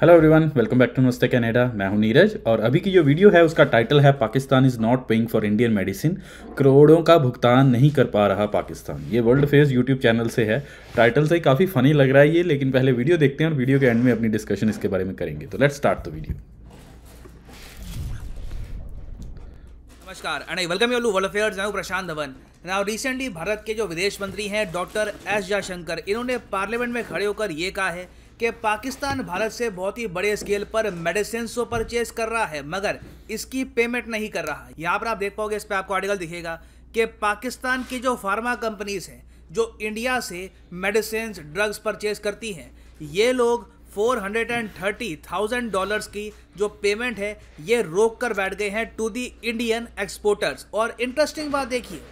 hello everyone welcome back to Namaste Canada मैं हूं नीरज और अभी की जो वीडियो है उसका टाइटल है Pakistan is not paying for Indian medicine करोड़ों का भुगतान नहीं कर पा रहा पाकिस्तान ये वर्ल्ड फेस यूट्यूब चैनल से है टाइटल से काफ़ी फनी लग रहा है ये लेकिन पहले वीडियो देखते हैं और वीडियो के एंड में अपनी डिस्कशन इसके बारे में करेंगे तो लेट स्टार्ट द वीडियो नमस्कार and I welcome you world affairs मैं प्रशांत धवन नाउ रिसेंटली भारत के जो विदेश मंत्री हैं डॉक्टर एस जयशंकर इन्होंने पार्लियामेंट में खड़े होकर ये कहा है कि पाकिस्तान भारत से बहुत ही बड़े स्केल पर मेडिसिन को परचेज कर रहा है मगर इसकी पेमेंट नहीं कर रहा यहाँ पर आप देख पाओगे इस पर आपको आर्टिकल दिखेगा कि पाकिस्तान की जो फार्मा कंपनीज हैं जो इंडिया से मेडिसिन ड्रग्स परचेज करती हैं ये लोग 430,000 डॉलर्स की जो पेमेंट है ये रोक कर बैठ गए हैं टू दी इंडियन एक्सपोर्टर्स और इंटरेस्टिंग बात देखिए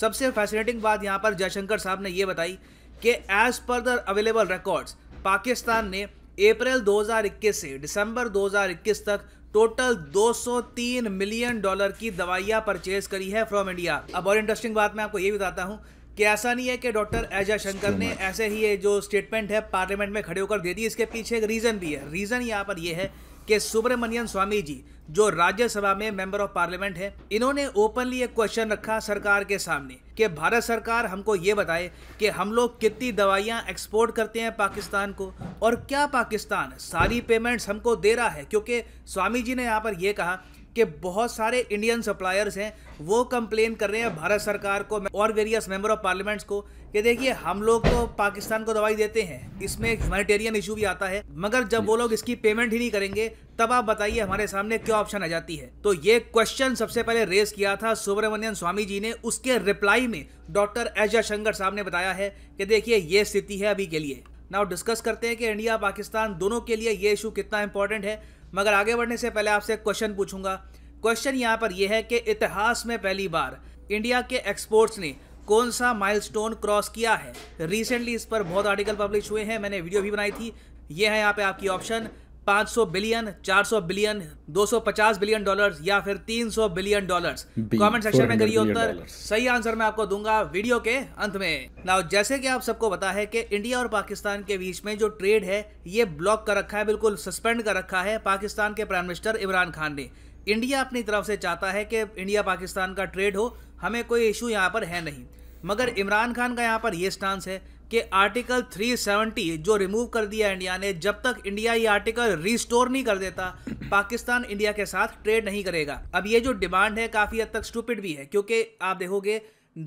सबसे फैसिनेटिंग बात यहाँ पर जयशंकर साहब ने ये बताई कि as per the available records Pakistan ने अप्रैल 2021 से दिसंबर 2021 तक टोटल 203 मिलियन डॉलर की दवाइयां परचेज करी है फ्रॉम इंडिया अब और इंटरेस्टिंग बात मैं आपको ये बताता हूँ कि ऐसा नहीं है कि डॉक्टर अजय शंकर ने ऐसे ही ये जो स्टेटमेंट है पार्लियामेंट में खड़े होकर दे दी इसके पीछे एक रीज़न भी है रीज़न यहाँ पर यह है कि सुब्रमण्यन स्वामी जी जो राज्यसभा में मेंबर ऑफ पार्लियामेंट है इन्होंने ओपनली एक क्वेश्चन रखा सरकार के सामने कि भारत सरकार हमको ये बताए कि हम लोग कितनी दवाइयाँ एक्सपोर्ट करते हैं पाकिस्तान को और क्या पाकिस्तान सारी पेमेंट्स हमको दे रहा है क्योंकि स्वामी जी ने यहाँ पर यह कहा कि बहुत सारे इंडियन सप्लायर्स हैं वो कंप्लेन कर रहे हैं भारत सरकार को और वेरियस मेंबर ऑफ पार्लियामेंट्स को कि देखिए हम लोग तो पाकिस्तान को दवाई देते हैं इसमें एक ह्यूमैनिटेरियन इशू भी आता है मगर जब वो लोग इसकी पेमेंट ही नहीं करेंगे तब आप बताइए हमारे सामने क्या ऑप्शन आ जाती है तो ये क्वेश्चन सबसे पहले रेस किया था सुब्रमण्यन स्वामी जी ने उसके रिप्लाई में डॉक्टर एस जयशंकर साहब ने बताया है कि देखिए ये स्थिति है अभी के लिए नाउ डिस्कस करते हैं कि इंडिया पाकिस्तान दोनों के लिए ये इशू कितना इंपॉर्टेंट है मगर आगे बढ़ने से पहले आपसे क्वेश्चन पूछूंगा क्वेश्चन यहाँ पर यह है कि इतिहास में पहली बार इंडिया के एक्सपोर्ट्स ने कौन सा माइलस्टोन क्रॉस किया है रिसेंटली इस पर बहुत आर्टिकल पब्लिश हुए हैं मैंने वीडियो भी बनाई थी ये है यहाँ पे आपकी option 500 billion 400 billion 250 billion dollars या फिर 300 बिलियन डॉलर्स कमेंट सेक्शन में करिए उत्तर सही आंसर मैं आपको दूंगा वीडियो के अंत में नाउ जैसे कि आप सबको पता है कि इंडिया और पाकिस्तान के बीच में जो ट्रेड है ये ब्लॉक कर रखा है बिल्कुल सस्पेंड कर रखा है पाकिस्तान के प्राइम मिनिस्टर इमरान खान ने इंडिया अपनी तरफ से चाहता है कि इंडिया पाकिस्तान का ट्रेड हो हमें कोई इशू यहाँ पर है नहीं मगर इमरान खान का यहाँ पर यह स्टांस है कि आर्टिकल 370 जो रिमूव कर दिया इंडिया ने जब तक इंडिया ये आर्टिकल रिस्टोर नहीं कर देता पाकिस्तान इंडिया के साथ ट्रेड नहीं करेगा अब ये जो डिमांड है काफ़ी हद तक स्टूपिड भी है क्योंकि आप देखोगे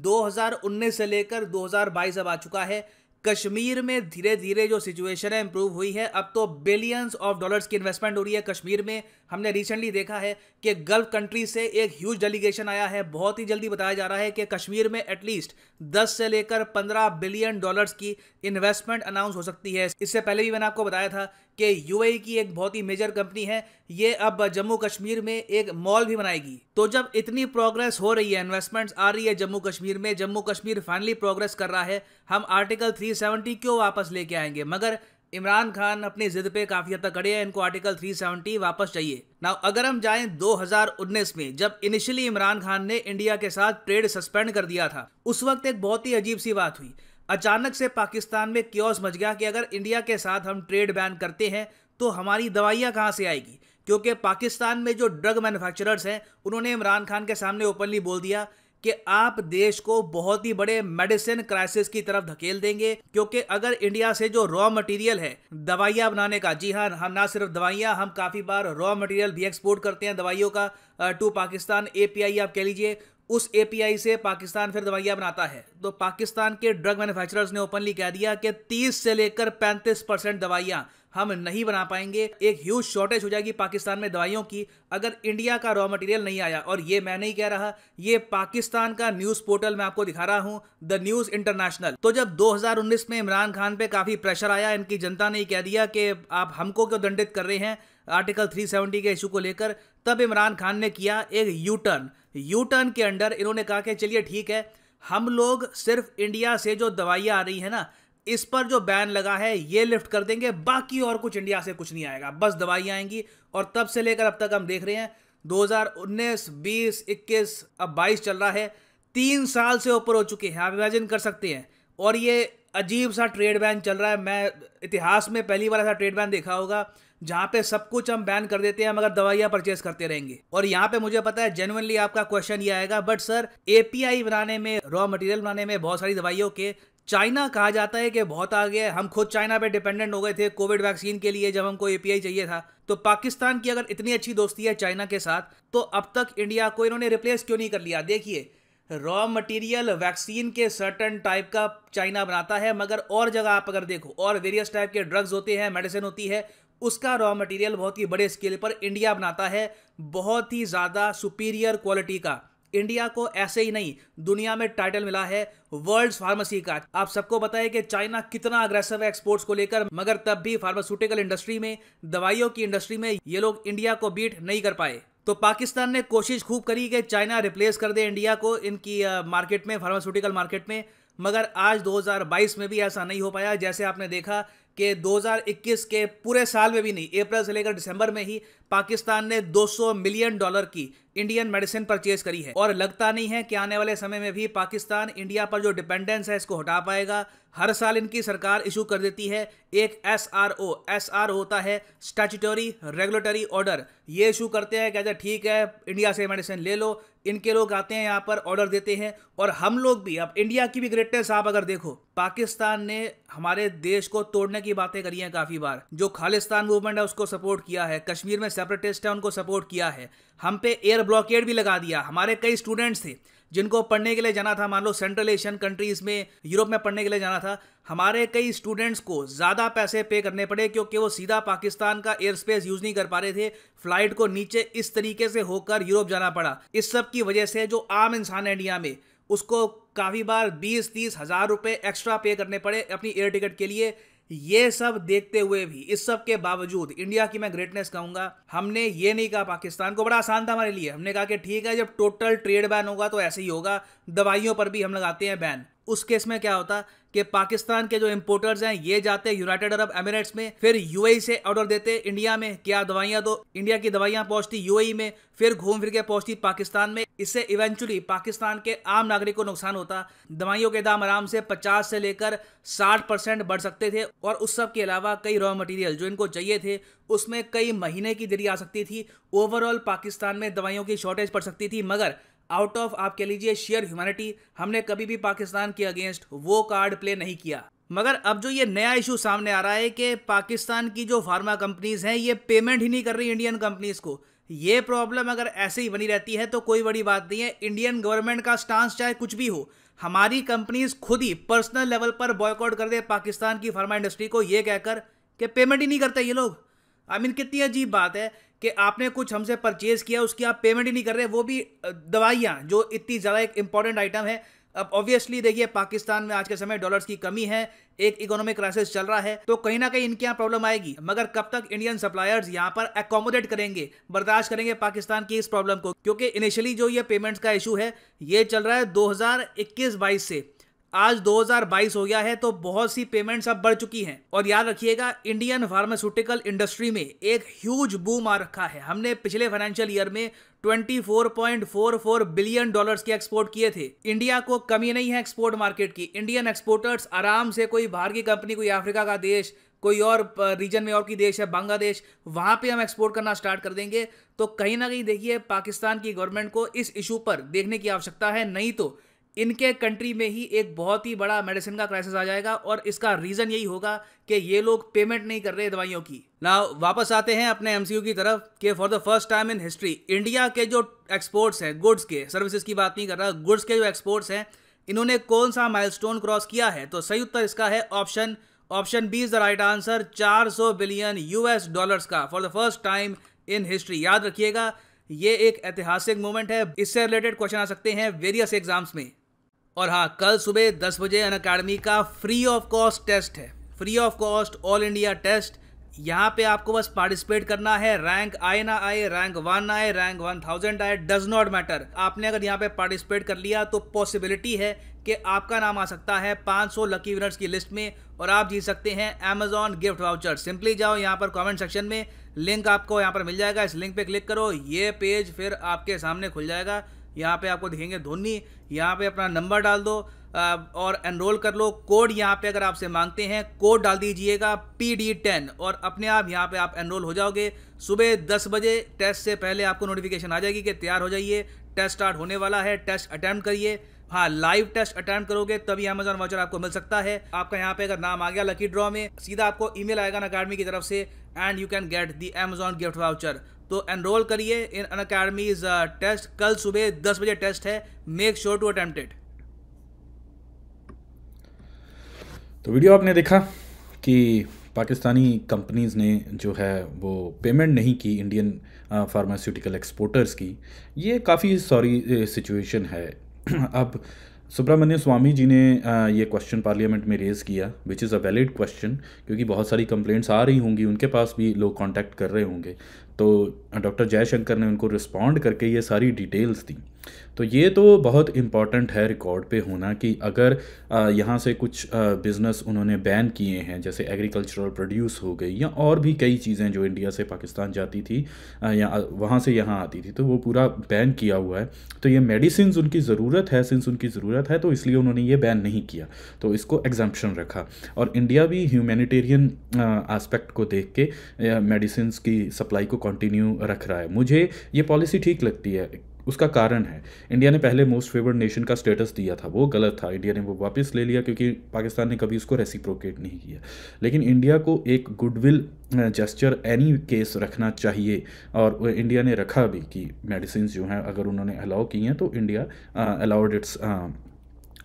2019 से लेकर 2022 अब आ चुका है कश्मीर में धीरे धीरे जो सिचुएशन है इंप्रूव हुई है अब तो बिलियंस ऑफ डॉलर्स की इन्वेस्टमेंट हो रही है कश्मीर में हमने रिसेंटली देखा है कि गल्फ कंट्री से एक ह्यूज डेलीगेशन आया है बहुत ही जल्दी बताया जा रहा है कि कश्मीर में एटलीस्ट 10 से लेकर 15 बिलियन डॉलर्स की इन्वेस्टमेंट अनाउंस हो सकती है इससे पहले भी मैंने आपको बताया था कि यूएई e की एक बहुत ही मेजर कंपनी है ये अब जम्मू कश्मीर में एक मॉल भी बनाएगी तो जब इतनी प्रोग्रेस हो रही है इन्वेस्टमेंट्स आ रही है जम्मू कश्मीर में जम्मू कश्मीर फाइनली प्रोग्रेस कर रहा है हम आर्टिकल 370 क्यों वापस लेके आएंगे मगर इमरान खान अपनी जिद पे काफी हद तक कड़े हैं इनको आर्टिकल 370 वापस चाहिए ना अगर हम जाएं 2019 में जब इनिशियली इमरान खान ने इंडिया के साथ ट्रेड सस्पेंड कर दिया था उस वक्त एक बहुत ही अजीब सी बात हुई अचानक से पाकिस्तान में क्योस मच गया कि अगर इंडिया के साथ हम ट्रेड बैन करते हैं तो हमारी दवाइयाँ कहाँ से आएगी क्योंकि पाकिस्तान में जो ड्रग मैन्युफैक्चरर्स हैं उन्होंने इमरान खान के सामने ओपनली बोल दिया कि आप देश को बहुत ही बड़े मेडिसिन क्राइसिस की तरफ धकेल देंगे क्योंकि अगर इंडिया से जो रॉ मटेरियल है दवाइयाँ बनाने का जी हाँ हम ना सिर्फ दवाइयाँ हम काफ़ी बार रॉ मटेरियल भी एक्सपोर्ट करते हैं दवाइयों का टू पाकिस्तान एपीआई आप कह लीजिए उस एपीआई से पाकिस्तान फिर दवाइयाँ बनाता है तो पाकिस्तान के ड्रग मैन्युफैक्चरर्स ने ओपनली कह दिया कि 30 से लेकर 35 परसेंट दवाइयाँ हम नहीं बना पाएंगे एक ह्यूज शॉर्टेज हो जाएगी पाकिस्तान में दवाइयों की अगर इंडिया का रॉ मटेरियल नहीं आया और ये मैं नहीं कह रहा ये पाकिस्तान का न्यूज़ पोर्टल मैं आपको दिखा रहा हूँ द न्यूज़ इंटरनेशनल तो जब 2019 में इमरान खान पे काफ़ी प्रेशर आया इनकी जनता ने कह दिया कि आप हमको क्यों दंडित कर रहे हैं आर्टिकल 370 के इशू को लेकर तब इमरान खान ने किया एक यू टर्न यू टर्न के अंडर इन्होंने कहा कि चलिए ठीक है हम लोग सिर्फ इंडिया से जो दवाइयाँ आ रही है ना इस पर जो बैन लगा है ये लिफ्ट कर देंगे बाकी और कुछ इंडिया से कुछ नहीं आएगा बस दवाइयाँ आएंगी और तब से लेकर अब तक हम देख रहे हैं 2019, 20, 21 अब 22 चल रहा है तीन साल से ऊपर हो चुके हैं आप इमेजिन कर सकते हैं और ये अजीब सा ट्रेड बैन चल रहा है मैं इतिहास में पहली बार ऐसा ट्रेड बैन देखा होगा जहाँ पे सब कुछ हम बैन कर देते हैं मगर दवाइयाँ परचेस करते रहेंगे और यहाँ पे मुझे पता है जेनुअनली आपका क्वेश्चन ये आएगा बट सर एपीआई बनाने में रॉ मटेरियल बनाने में बहुत सारी दवाइयों के चाइना कहा जाता है कि बहुत आगे है हम खुद चाइना पे डिपेंडेंट हो गए थे कोविड वैक्सीन के लिए जब हमको एपीआई चाहिए था तो पाकिस्तान की अगर इतनी अच्छी दोस्ती है चाइना के साथ तो अब तक इंडिया को इन्होंने रिप्लेस क्यों नहीं कर लिया देखिए रॉ मटेरियल वैक्सीन के सर्टन टाइप का चाइना बनाता है मगर और जगह आप अगर देखो और वेरियस टाइप के ड्रग्स होते हैं मेडिसिन होती है उसका रॉ मटेरियल बहुत ही बड़े स्केल पर इंडिया बनाता है बहुत ही ज़्यादा सुपीरियर क्वालिटी का इंडिया को ऐसे ही नहीं दुनिया में टाइटल मिला है वर्ल्ड फार्मेसी का आप सबको बताए कि चाइना कितना अग्रेसिव है एक्सपोर्ट्स को लेकर मगर तब भी फार्मास्यूटिकल इंडस्ट्री में दवाइयों की इंडस्ट्री में ये लोग इंडिया को बीट नहीं कर पाए तो पाकिस्तान ने कोशिश खूब करी कि चाइना रिप्लेस कर दे इंडिया को इनकी मार्केट में फार्मास्यूटिकल मार्केट में मगर आज 2022 में भी ऐसा नहीं हो पाया जैसे आपने देखा कि 2021 के पूरे साल में भी नहीं अप्रैल से लेकर दिसंबर में ही पाकिस्तान ने 200 मिलियन डॉलर की इंडियन मेडिसिन परचेज करी है और लगता नहीं है कि आने वाले समय में भी पाकिस्तान इंडिया पर जो डिपेंडेंस है इसको हटा पाएगा हर साल इनकी सरकार इशू कर देती है एक S R O S R होता है स्टैचूटरी रेगुलेटरी ऑर्डर ये इशू करते हैं कहते ठीक है इंडिया से मेडिसिन ले लो इनके लोग आते हैं यहाँ पर ऑर्डर देते हैं और हम लोग भी अब इंडिया की भी ग्रेटनेस आप अगर देखो पाकिस्तान ने हमारे देश को तोड़ने की बातें करी हैं काफ़ी बार जो खालिस्तान मूवमेंट है उसको सपोर्ट किया है कश्मीर में सेपरेटिस्ट है उनको सपोर्ट किया है हम पे एयर ब्लॉकेड भी लगा दिया हमारे कई स्टूडेंट्स थे जिनको पढ़ने के लिए जाना था मान लो सेंट्रल एशियन कंट्रीज़ में यूरोप में पढ़ने के लिए जाना था हमारे कई स्टूडेंट्स को ज़्यादा पैसे पे करने पड़े क्योंकि वो सीधा पाकिस्तान का एयर स्पेस यूज़ नहीं कर पा रहे थे फ्लाइट को नीचे इस तरीके से होकर यूरोप जाना पड़ा इस सब की वजह से जो आम इंसान है इंडिया में उसको काफ़ी बार बीस तीस हज़ार रुपये एक्स्ट्रा पे करने पड़े अपनी एयर टिकट के लिए ये सब देखते हुए भी इस सब के बावजूद इंडिया की मैं ग्रेटनेस कहूंगा हमने ये नहीं कहा पाकिस्तान को बड़ा आसान था हमारे लिए हमने कहा कि ठीक है जब टोटल ट्रेड बैन होगा तो ऐसे ही होगा दवाइयों पर भी हम लगाते हैं बैन उस केस में क्या होता कि पाकिस्तान के जो इंपोर्टर्स हैं ये जाते यूनाइटेड अरब एमिरेट्स में फिर यूएई e से ऑर्डर देते इंडिया में क्या दवाइयां दो इंडिया की दवाइयां पहुंचती यूएई e में फिर घूम फिर के पहुंचती पाकिस्तान में इससे इवेंचुअली पाकिस्तान के आम नागरिक को नुकसान होता दवाइयों के दाम आराम से 50 से लेकर 60 परसेंट बढ़ सकते थे और उस सब के अलावा कई रॉ मटेरियल जो इनको चाहिए थे उसमें कई महीने की देरी आ सकती थी ओवरऑल पाकिस्तान में दवाइयों की शॉर्टेज पड़ सकती थी मगर आउट ऑफ आप कह लीजिए शेयर ह्यूमैनिटी हमने कभी भी पाकिस्तान के अगेंस्ट वो कार्ड प्ले नहीं किया मगर अब जो ये नया इशू सामने आ रहा है कि पाकिस्तान की जो फार्मा कंपनीज हैं ये पेमेंट ही नहीं कर रही इंडियन कंपनीज को ये प्रॉब्लम अगर ऐसे ही बनी रहती है तो कोई बड़ी बात नहीं है इंडियन गवर्नमेंट का स्टांस चाहे कुछ भी हो हमारी कंपनीज खुद ही पर्सनल लेवल पर बॉयकआउट कर दे पाकिस्तान की फार्मा इंडस्ट्री को ये कहकर कि पेमेंट ही नहीं करते ये लोग आई I मीन mean, कितनी अजीब बात है कि आपने कुछ हमसे परचेज़ किया उसकी आप पेमेंट ही नहीं कर रहे वो भी दवाइयाँ जो इतनी ज़्यादा एक इंपॉर्टेंट आइटम है अब ऑब्वियसली देखिए पाकिस्तान में आज के समय डॉलर्स की कमी है एक इकोनॉमिक क्राइसिस चल रहा है तो कहीं ना कहीं इनके यहाँ प्रॉब्लम आएगी मगर कब तक इंडियन सप्लायर्स यहाँ पर एकोमोडेट करेंगे बर्दाश्त करेंगे पाकिस्तान की इस प्रॉब्लम को क्योंकि इनिशियली जो ये पेमेंट्स का इशू है ये चल रहा है दो हज़ार से आज 2022 हो गया है तो बहुत सी पेमेंट्स अब बढ़ चुकी हैं और याद रखिएगा इंडियन फार्मास्यूटिकल इंडस्ट्री में एक ह्यूज बूम आ रखा है हमने पिछले फाइनेंशियल ईयर में 24.44 बिलियन डॉलर्स के एक्सपोर्ट किए थे इंडिया को कमी नहीं है एक्सपोर्ट मार्केट की इंडियन एक्सपोर्टर्स आराम से कोई बाहर की कंपनी कोई अफ्रीका का देश कोई और रीजन में और की देश है बांग्लादेश वहाँ पे हम एक्सपोर्ट करना स्टार्ट कर देंगे तो कहीं ना कहीं देखिए पाकिस्तान की गवर्नमेंट को इस इशू पर देखने की आवश्यकता है नहीं तो इनके कंट्री में ही एक बहुत ही बड़ा मेडिसिन का क्राइसिस आ जाएगा और इसका रीज़न यही होगा कि ये लोग पेमेंट नहीं कर रहे दवाइयों की ना वापस आते हैं अपने एमसीयू की तरफ कि for the first time in history India के जो एक्सपोर्ट्स हैं गुड्स के सर्विसेज की बात नहीं कर रहा गुड्स के जो एक्सपोर्ट्स हैं इन्होंने कौन सा माइलस्टोन क्रॉस किया है तो सही उत्तर इसका है option option B is the right answer 400 billion US dollars का for the first time in history याद रखिएगा ये एक ऐतिहासिक मोमेंट है इससे रिलेटेड क्वेश्चन आ सकते हैं वेरियस एग्जाम्स में और हाँ कल सुबह दस बजे अन अकेडमी का फ्री ऑफ कॉस्ट टेस्ट है free of cost all India test यहाँ पे आपको बस पार्टिसिपेट करना है रैंक आए ना आए रैंक वन आए रैंक वन थाउजेंड आए डज नॉट मैटर आपने अगर यहाँ पे पार्टिसिपेट कर लिया तो पॉसिबिलिटी है कि आपका नाम आ सकता है 500 लकी विनर्स की लिस्ट में और आप जीत सकते हैं अमेजॉन गिफ्ट वाउचर सिंपली जाओ यहाँ पर कमेंट सेक्शन में लिंक आपको यहाँ पर मिल जाएगा इस लिंक पे क्लिक करो ये पेज फिर आपके सामने खुल जाएगा यहाँ पे आपको दिखेंगे धोनी यहाँ पे अपना नंबर डाल दो और एनरोल कर लो कोड यहाँ पे अगर आपसे मांगते हैं कोड डाल दीजिएगा पी डी टेन और अपने आप यहाँ पे आप एनरोल हो जाओगे सुबह दस बजे टेस्ट से पहले आपको नोटिफिकेशन आ जाएगी कि तैयार हो जाइए टेस्ट स्टार्ट होने वाला है टेस्ट अटैम्प्ट करिए हाँ लाइव टेस्ट अटेंड करोगे तभी अमेजोन वाउचर आपको मिल सकता है आपका यहाँ पे अगर नाम आ गया लकी ड्रॉ में सीधा आपको ईमेल आएगा अकेडमी की तरफ से and you can get the Amazon gift voucher तो एनरोल करिए इन अन अकेडमीज टेस्ट कल सुबह दस बजे टेस्ट है मेक श्योर टू अटेम्प्टेड तो वीडियो आपने देखा कि पाकिस्तानी कंपनीज़ ने जो है वो पेमेंट नहीं की इंडियन फार्मास्यूटिकल एक्सपोर्टर्स की ये काफ़ी सॉरी सिचुएशन है अब सुब्रमण्य स्वामी जी ने ये क्वेश्चन पार्लियामेंट में रेज़ किया which is a valid question क्योंकि बहुत सारी कंप्लेंट्स आ रही होंगी उनके पास भी लोग कांटेक्ट कर रहे होंगे तो डॉक्टर जयशंकर ने उनको रिस्पॉन्ड करके ये सारी डिटेल्स दी तो ये तो बहुत इम्पॉर्टेंट है रिकॉर्ड पे होना कि अगर यहाँ से कुछ बिज़नेस उन्होंने बैन किए हैं जैसे एग्रीकल्चरल प्रोड्यूस हो गई या और भी कई चीज़ें जो इंडिया से पाकिस्तान जाती थी या वहाँ से यहाँ आती थी तो वो पूरा बैन किया हुआ है तो ये मेडिसिन उनकी ज़रूरत है सिंस उनकी ज़रूरत है तो इसलिए उन्होंने ये बैन नहीं किया तो इसको एग्जाम्पन रखा और इंडिया भी ह्यूमैनिटेरियन आस्पेक्ट को देख के मेडिसिन की सप्लाई को कंटिन्यू रख रहा है मुझे ये पॉलिसी ठीक लगती है उसका कारण है इंडिया ने पहले मोस्ट फेवर्ड नेशन का स्टेटस दिया था वो गलत था इंडिया ने वो वापस ले लिया क्योंकि पाकिस्तान ने कभी उसको रेसिप्रोकेट नहीं किया लेकिन इंडिया को एक गुडविल जेस्चर एनी केस रखना चाहिए और इंडिया ने रखा भी कि मेडिसिन जो हैं अगर उन्होंने अलाउ की हैं तो India allowed its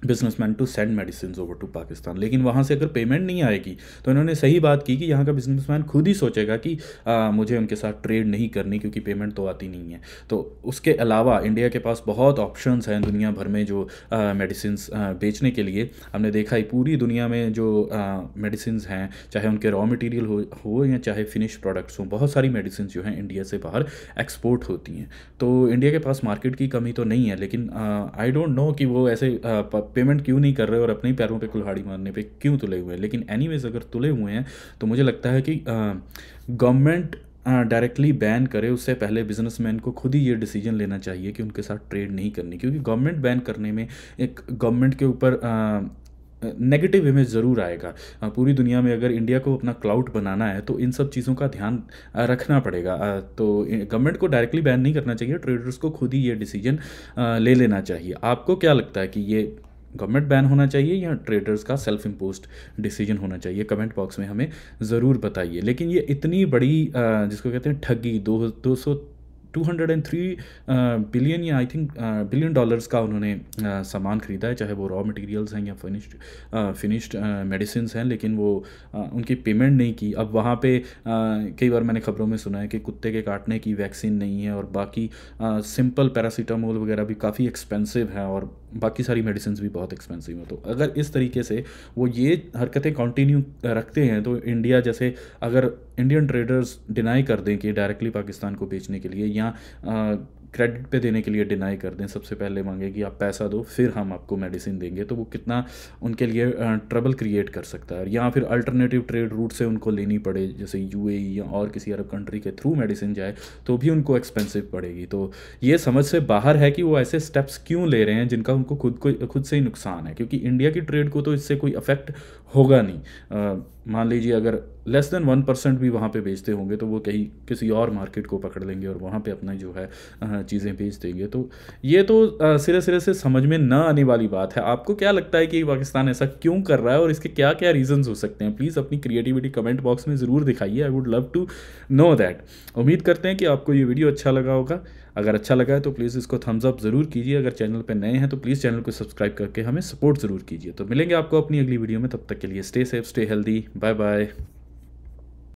businessman to send medicine over to Pakistan लेकिन वहाँ से अगर पेमेंट नहीं आएगी तो इन्होंने सही बात की कि यहाँ का बिजनेसमैन खुद ही सोचेगा कि आ, मुझे उनके साथ ट्रेड नहीं करनी क्योंकि पेमेंट तो आती नहीं है तो उसके अलावा इंडिया के पास बहुत ऑप्शन हैं दुनिया भर में जो मेडिसिन बेचने के लिए हमने देखा ही पूरी दुनिया में जो मेडिसिन हैं चाहे उनके रॉ मटेरियल हो, हो या चाहे फिनिश प्रोडक्ट्स हों बहुत सारी मेडिसिन जो हैं इंडिया से बाहर एक्सपोर्ट होती हैं तो इंडिया के पास मार्केट की कमी तो नहीं है लेकिन आई डोंट नो कि वो ऐसे आ, प, पेमेंट क्यों नहीं कर रहे और अपने ही पैरों पे कुल्हाड़ी मारने पे क्यों तुले हुए हैं लेकिन एनी अगर तुले हुए हैं तो मुझे लगता है कि गवर्नमेंट डायरेक्टली बैन करे उससे पहले बिजनेसमैन को खुद ही ये डिसीजन लेना चाहिए कि उनके साथ ट्रेड नहीं करनी क्योंकि गवर्नमेंट बैन करने में एक गवर्नमेंट के ऊपर नेगेटिव इमेज ज़रूर आएगा पूरी दुनिया में अगर इंडिया को अपना क्लाउड बनाना है तो इन सब चीज़ों का ध्यान रखना पड़ेगा तो गवर्नमेंट को डायरेक्टली बैन नहीं करना चाहिए ट्रेडर्स को खुद ही ये डिसीजन ले लेना चाहिए आपको क्या लगता है कि ये गवर्नमेंट बैन होना चाहिए या ट्रेडर्स का सेल्फ इम्पोज डिसीजन होना चाहिए कमेंट बॉक्स में हमें ज़रूर बताइए लेकिन ये इतनी बड़ी जिसको कहते हैं ठगी दो दो सौ 203 बिलियन uh, या आई थिंक बिलियन डॉलर्स का उन्होंने uh, सामान ख़रीदा है चाहे वो रॉ मटेरियल्स हैं या फिनिश्ड फिनिश्ड मेडिसिन हैं लेकिन वो uh, उनकी पेमेंट नहीं की अब वहाँ पे कई बार मैंने ख़बरों में सुना है कि कुत्ते के काटने की वैक्सीन नहीं है और बाकी सिंपल पैरासीटामोल वगैरह भी काफ़ी एक्सपेंसिव है और बाकी सारी मेडिसिन भी बहुत एक्सपेंसिव हैं तो अगर इस तरीके से वो ये हरकतें कंटिन्यू रखते हैं तो इंडिया जैसे अगर इंडियन ट्रेडर्स डिनाई कर दें कि डायरेक्टली पाकिस्तान को बेचने के लिए या क्रेडिट पे देने के लिए डिनाई कर दें सबसे पहले मांगे कि आप पैसा दो फिर हम आपको मेडिसिन देंगे तो वो कितना उनके लिए ट्रबल क्रिएट कर सकता है या फिर अल्टरनेटिव ट्रेड रूट से उनको लेनी पड़े जैसे यू e या और किसी अरब कंट्री के थ्रू मेडिसिन जाए तो भी उनको एक्सपेंसिव पड़ेगी तो ये समझ से बाहर है कि वो ऐसे स्टेप्स क्यों ले रहे हैं जिनका उनको खुद को खुद से ही नुकसान है क्योंकि इंडिया की ट्रेड को तो इससे कोई अफेक्ट होगा नहीं मान लीजिए अगर लेस देन वन परसेंट भी वहाँ पे बेचते होंगे तो वो कहीं किसी और मार्केट को पकड़ लेंगे और वहाँ पे अपना जो है चीज़ें बेच देंगे तो ये तो सिरे सिरे से समझ में ना आने वाली बात है आपको क्या लगता है कि पाकिस्तान ऐसा क्यों कर रहा है और इसके क्या क्या रीजंस हो सकते हैं प्लीज़ अपनी क्रिएटिविटी कमेंट बॉक्स में ज़रूर दिखाइए I would love to know that उम्मीद करते हैं कि आपको ये वीडियो अच्छा लगा होगा अगर अच्छा लगा है तो प्लीज़ इसको थम्स अप ज़रूर कीजिए अगर चैनल पर नए हैं तो प्लीज़ चैनल को सब्सक्राइब करके हमें सपोर्ट ज़रूर कीजिए तो मिलेंगे आपको अपनी अगली वीडियो में तब तक के लिए stay safe stay healthy bye bye